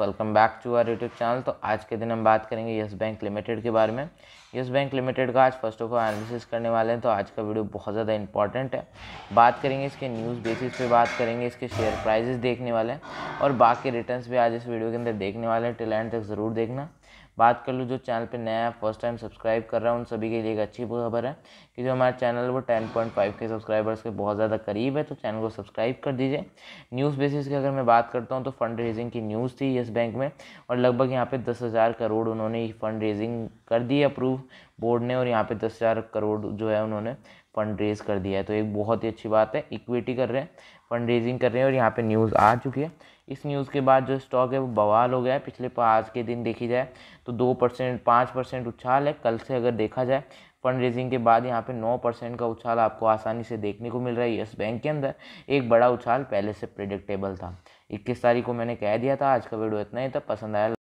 welcome back to our YouTube channel तो आज के दिन हम बात करेंगे येस बैंक लिमिटेड के बारे में येस बैंक लिमिटेड का आज फर्स्ट ऑफ ऑल एनालिसिस करने वाले हैं तो आज का वीडियो बहुत ज़्यादा इंपॉर्टेंट है बात करेंगे इसके न्यूज़ बेसिस पे बात करेंगे इसके शेयर प्राइजेस देखने वाले हैं और बाकी रिटर्न भी आज इस वीडियो के अंदर देखने वाले हैं टिल एंड तक ज़रूर देखना बात कर लूँ जो चैनल पे नया फर्स्ट टाइम सब्सक्राइब कर रहा है उन सभी के लिए एक अच्छी खबर है कि जो हमारा चैनल वो टेन पॉइंट फाइव के सब्सक्राइबर्स के बहुत ज़्यादा करीब है तो चैनल को सब्सक्राइब कर दीजिए न्यूज़ बेसिस की अगर मैं बात करता हूँ तो फंड रेजिंग की न्यूज़ थी येस बैंक में और लगभग यहाँ पर दस हज़ार करोड़ उन्होंने फंड रेजिंग कर दी अप्रूव बोर्ड ने और यहाँ पे दस हज़ार करोड़ जो है उन्होंने फंड रेज कर दिया है तो एक बहुत ही अच्छी बात है इक्विटी कर रहे हैं फंड रेजिंग कर रहे हैं और यहाँ पे न्यूज़ आ चुकी है इस न्यूज़ के बाद जो स्टॉक है वो बवाल हो गया है पिछले आज के दिन देखी जाए तो दो परसेंट पाँच परसेंट उछाल है कल से अगर देखा जाए फंड रेजिंग के बाद यहाँ पे नौ परसेंट का उछाल आपको आसानी से देखने को मिल रहा है येस बैंक के अंदर एक बड़ा उछाल पहले से प्रिडिक्टेबल था इक्कीस तारीख को मैंने कह दिया था आज का वीडियो इतना ही था पसंद आया